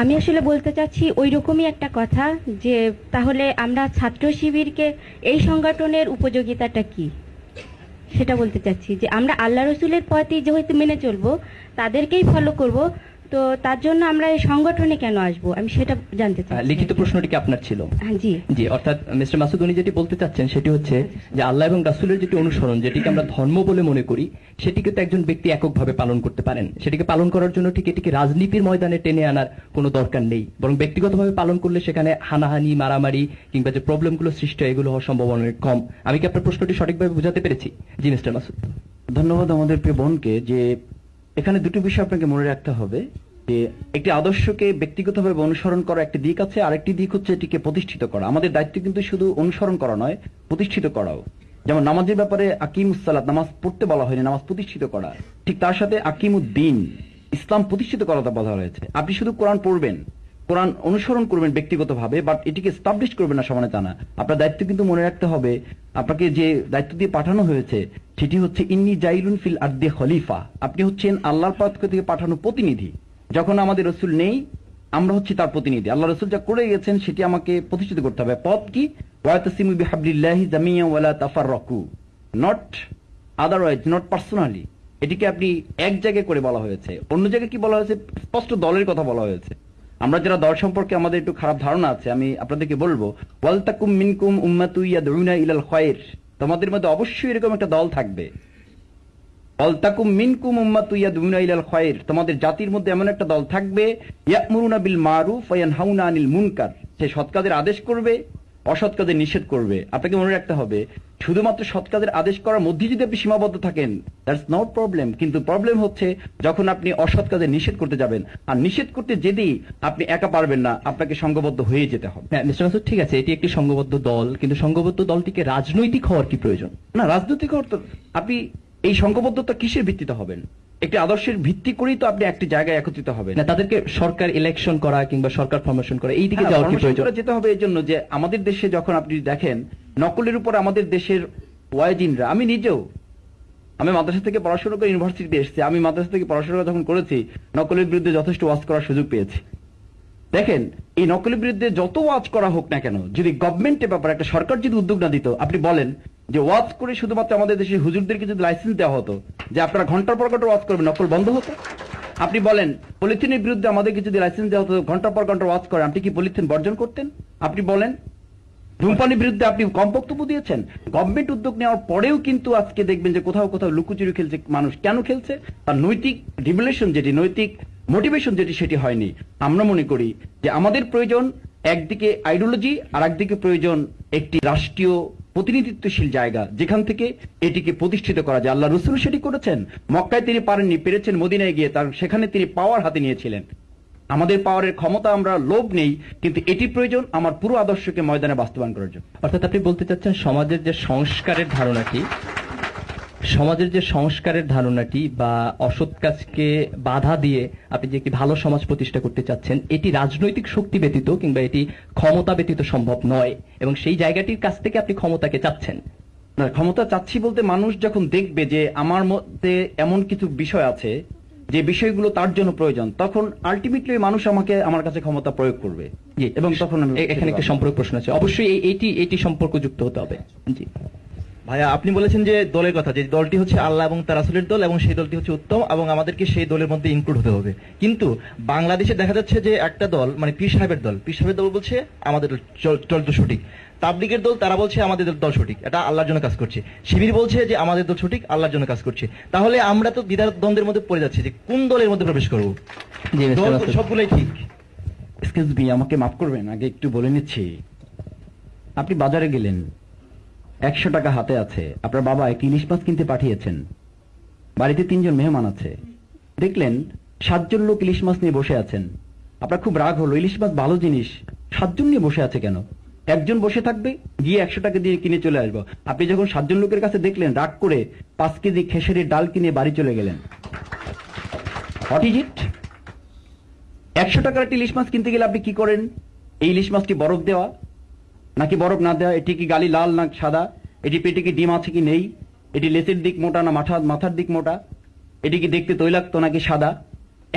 আমি আসলে বলতে চাচ্ছি ওই রকমই একটা কথা যে তাহলে আমরা ছাত্র শিবিরকে এই সংগঠনের উপযোগিতাটা কি সেটা বলতে চাচ্ছি যে আমরা আল্লাহ রসুলের পথই যেহেতু মেনে চলবো তাদেরকেই ফলো করব তো তার জন্য আমরা এই সংগঠনে কেন আসব আমি সেটা জানতে চাই লিখিত প্রশ্নটি কি আপনার ছিল হ্যাঁ, জি জি অর্থাৎ মিস্টার মাসুদ উনি যেটি বলতে চাচ্ছেন সেটি হচ্ছে যে আল্লাহ এবং রাসুলের যেটি অনুসরণ যেটিকে আমরা ধর্ম বলে মনে করি সেটিকে তো একজন ব্যক্তি এককভাবে পালন করতে পারেন সেটিকে পালন করার জন্য ঠিক এটিকে রাজনীতির ময়দানে টেনে আনার কোনো দরকার নেই বরং ব্যক্তিগতভাবে পালন করলে সেখানে হানাহানি মারামারি কিংবা যে প্রবলেমগুলো সৃষ্টি হয় এগুলো হওয়ার সম্ভাবনা অনেক কম আমি কি আপনার প্রশ্নটি সঠিকভাবে বুঝাতে পেরেছি জি মিস্টার মাসুদ ধন্যবাদ আমাদের প্রিয় বোনকে যে এখানে দুটো বিষয় আপনাকে মনে রাখতে হবে যে একটি আদর্শকে ব্যক্তিগতভাবে অনুসরণ করা একটি দিক আছে আরেকটি দিক হচ্ছে এটিকে প্রতিষ্ঠিত করা আমাদের দায়িত্ব কিন্তু শুধু অনুসরণ করা নয় প্রতিষ্ঠিত করাও যেমন নামাজের ব্যাপারে আকিম উসালাদ নামাজ পড়তে বলা হয়নি নামাজ প্রতিষ্ঠিত করা ঠিক তার সাথে আকিম উদ্দিন ইসলাম প্রতিষ্ঠিত করাটা বলা হয়েছে আপনি শুধু কোরআন পড়বেন কোরআন অনুসরণ করবেন ব্যক্তিগতভাবে বাট এটিকে স্টাবলিশ করবেন না সমানে তা না আপনার দায়িত্ব কিন্তু মনে রাখতে হবে আপনাকে যে দায়িত্ব দিয়ে পাঠানো হয়েছে সেটি হচ্ছে ইন্নি জাইলুন ফিল আর্দে খলিফা আপনি হচ্ছেন আল্লাহর পক্ষ থেকে পাঠানো প্রতিনিধি যখন আমাদের রসুল নেই আমরা হচ্ছি তার প্রতিনিধি আল্লাহ রসুল যা করে গেছেন সেটি আমাকে প্রতিষ্ঠিত করতে হবে পথ কি এটিকে আপনি এক জায়গায় করে বলা হয়েছে অন্য জায়গায় কি বলা হয়েছে স্পষ্ট দলের কথা বলা হয়েছে আমরা দল সম্পর্কে আমাদের একটু খারাপ ধারণা আছে আমি আপনাদেরকে বলবো মিনকুম ইলাল খয়ের তোমাদের মধ্যে অবশ্যই এরকম একটা দল থাকবে অলতাকুম মিনকুম উম্মাতুইয়া ইলাল খয়ের তোমাদের জাতির মধ্যে এমন একটা দল থাকবে ইয়ামুরুনা বিল মারুফ ইয়ানহাউনা আনিল মুনকার সে সৎকাদের আদেশ করবে অসৎ কাজের নিষেধ করবে আপনাকে মনে রাখতে হবে শুধুমাত্র সৎ কাজের আদেশ করার মধ্যে যদি আপনি সীমাবদ্ধ থাকেন দ্যাটস নট প্রবলেম কিন্তু প্রবলেম হচ্ছে যখন আপনি অসৎ কাজে নিষেধ করতে যাবেন আর নিষেধ করতে যেদি আপনি একা পারবেন না আপনাকে সঙ্গবদ্ধ হয়ে যেতে হবে হ্যাঁ, মিস্টার মাসুদ ঠিক আছে এটি একটি সঙ্গবদ্ধ দল কিন্তু সঙ্গবদ্ধ দলটিকে রাজনৈতিক হওয়ার কি প্রয়োজন না রাজনৈতিক হওয়ার তো আপনি এই সংঘবদ্ধতা কিসের ভিত্তিতে হবেন একটি আদর্শের ভিত্তি করেই তো আপনি একটি জায়গায় একত্রিত হবেন না তাদেরকে সরকার ইলেকশন করা কিংবা সরকার ফর্মেশন করা এই দিকে হ্যাঁ, যেতে হবে এই জন্য যে আমাদের দেশে যখন আপনি দেখেন নকলের উপর আমাদের দেশের ওয়াইজিনরা আমি নিজেও আমি মাদ্রাসা থেকে পড়াশোনা করে ইউনিভার্সিটিতে এসেছি আমি মাদ্রাসা থেকে পড়াশোনা যখন করেছি নকলের বিরুদ্ধে যথেষ্ট ওয়াজ করার সুযোগ পেয়েছি দেখেন এই নকলের বিরুদ্ধে যত ওয়াজ করা হোক না কেন যদি গভর্নমেন্টের ব্যাপারে একটা সরকার যদি উদ্যোগ না দিত আপনি বলেন যে ওয়াজ করে শুধুমাত্র আমাদের দেশের হুজুরদেরকে যদি লাইসেন্স দেওয়া হতো যে আপনারা ঘন্টার পর ঘন্টা ওয়াজ করবেন নকল বন্ধ হতো আপনি বলেন পলিথিনের বিরুদ্ধে আমাদেরকে যদি লাইসেন্স দেওয়া হতো ঘন্টার পর ঘন্টা ওয়াজ করেন আপনি কি পলিথিন বর্জন করতেন আপনি বলেন ধূমপানের বিরুদ্ধে আপনি কম বক্তব্য দিয়েছেন গভর্নমেন্ট উদ্যোগ নেওয়ার পরেও কিন্তু আজকে দেখবেন যে কোথাও কোথাও লুকোচুরি খেলছে মানুষ কেন খেলছে তার নৈতিক রিভুলেশন যেটি নৈতিক মোটিভেশন যেটি সেটি হয়নি আমরা মনে করি যে আমাদের প্রয়োজন একদিকে আইডিওলজি আর একদিকে প্রয়োজন একটি রাষ্ট্রীয় প্রতিনিধিত্বশীল জায়গা যেখান থেকে এটিকে প্রতিষ্ঠিত করা যায় আল্লাহ রসুল সেটি করেছেন মক্কায় তিনি পারেননি পেরেছেন মদিনায় গিয়ে তার সেখানে তিনি পাওয়ার হাতে নিয়েছিলেন আমাদের পাওয়ারের ক্ষমতা আমরা লোভ নেই কিন্তু এটি প্রয়োজন আমার পুরো আদর্শকে ময়দানে বাস্তবায়ন করার জন্য অর্থাৎ আপনি বলতে চাচ্ছেন সমাজের যে সংস্কারের ধারণাটি সমাজের যে সংস্কারের ধারণাটি বা অসৎ কাজকে বাধা দিয়ে আপনি যে একটি ভালো সমাজ প্রতিষ্ঠা করতে চাচ্ছেন এটি রাজনৈতিক শক্তি ব্যতীত কিংবা এটি ক্ষমতা ব্যতীত সম্ভব নয় এবং সেই জায়গাটির কাছ থেকে আপনি ক্ষমতাকে চাচ্ছেন না ক্ষমতা চাচ্ছি বলতে মানুষ যখন দেখবে যে আমার মধ্যে এমন কিছু বিষয় আছে যে বিষয়গুলো তার জন্য প্রয়োজন তখন আলটিমেটলি মানুষ আমাকে আমার কাছে ক্ষমতা প্রয়োগ করবে এবং তখন এখানে একটা সম্পর্ক প্রশ্ন আছে অবশ্যই এটি এটি সম্পর্ক যুক্ত হতে হবে জি ভাইয়া আপনি বলেছেন যে দলের কথা যে দলটি হচ্ছে আল্লাহ এবং তার আসলের দল এবং সেই দলটি হচ্ছে উত্তম এবং আমাদেরকে সেই দলের মধ্যে ইনক্লুড হতে হবে কিন্তু বাংলাদেশে দেখা যাচ্ছে যে একটা দল মানে পীর সাহেবের দল পীর সাহেবের দল বলছে আমাদের দল তো সঠিক তাবলিগের দল তারা বলছে আমাদের দল সঠিক এটা আল্লাহর জন্য কাজ করছে শিবির বলছে যে আমাদের দল সঠিক আল্লাহর জন্য কাজ করছে তাহলে আমরা তো দ্বিধার দ্বন্দ্বের মধ্যে পড়ে যাচ্ছি যে কোন দলের মধ্যে প্রবেশ করবো সবগুলোই ঠিক এক্সকিউজ মি আমাকে মাফ করবেন আগে একটু বলে নিচ্ছি আপনি বাজারে গেলেন একশো টাকা হাতে আছে আপনার বাবা একটি ইলিশ মাছ কিনতে পাঠিয়েছেন বাড়িতে তিনজন মেহমান আছে দেখলেন সাতজন লোক ইলিশ মাছ নিয়ে বসে আছেন আপনার খুব রাগ হলো ইলিশ মাছ ভালো জিনিস সাতজন নিয়ে বসে আছে কেন একজন বসে থাকবে গিয়ে একশো টাকা দিয়ে কিনে চলে আসবো আপনি যখন সাতজন লোকের কাছে দেখলেন রাগ করে পাঁচ কেজি খেসারি ডাল কিনে বাড়ি চলে গেলেন হোয়াট ইজ ইট একশো টাকার একটি ইলিশ মাছ কিনতে গেলে আপনি কি করেন এই ইলিশ মাছটি বরফ দেওয়া নাকি বরফ না দেওয়া এটি কি গালি লাল না সাদা এটি পেটে কি ডিম আছে কি নেই এটি লেসের দিক মোটা না মাথা মাথার দিক মোটা এটি কি দেখতে তৈলাক্ত নাকি সাদা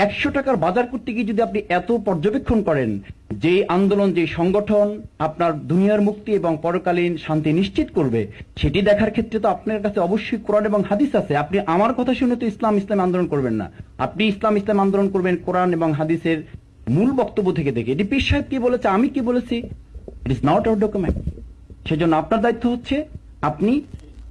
একশো টাকার বাজার করতে গিয়ে যদি আপনি এত পর্যবেক্ষণ করেন যে আন্দোলন যে সংগঠন আপনার দুনিয়ার মুক্তি এবং পরকালীন শান্তি নিশ্চিত করবে সেটি দেখার ক্ষেত্রে তো আপনার কাছে অবশ্যই কোরআন এবং হাদিস আছে আপনি আমার কথা শুনে তো ইসলাম ইসলাম আন্দোলন করবেন না আপনি ইসলাম ইসলাম আন্দোলন করবেন কোরআন এবং হাদিসের মূল বক্তব্য থেকে দেখে এটি পীর সাহেব কি বলেছে আমি কি বলেছি it is not our document সেজন্য আপনার দায়িত্ব হচ্ছে আপনি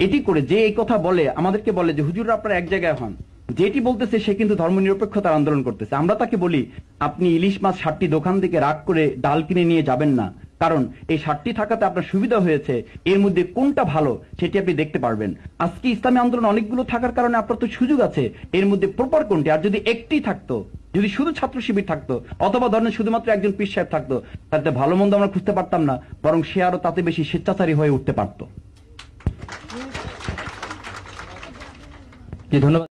এটি করে যে এই কথা বলে আমাদেরকে বলে যে হুজুর আপনারা এক জায়গায় হন যেটি বলতেছে সে কিন্তু ধর্ম নিরপেক্ষতার আন্দোলন করতেছে আমরা তাকে বলি আপনি ইলিশ মাছ ষাটটি দোকান থেকে রাগ করে ডাল কিনে নিয়ে যাবেন না কারণ এই ষাটটি থাকাতে আপনার সুবিধা হয়েছে এর মধ্যে কোনটা ভালো সেটি আপনি দেখতে পারবেন আজকে ইসলামী আন্দোলন অনেকগুলো থাকার কারণে আপনার তো সুযোগ আছে এর মধ্যে প্রপার কোনটি আর যদি একটি থাকতো যদি শুধু ছাত্র শিবির থাকতো অথবা ধরেন শুধুমাত্র একজন পিস সাহেব থাকতো তাতে ভালো মন্দ আমরা খুঁজতে পারতাম না বরং সে আরো তাতে বেশি স্বেচ্ছাচারী হয়ে উঠতে পারত ধন্যবাদ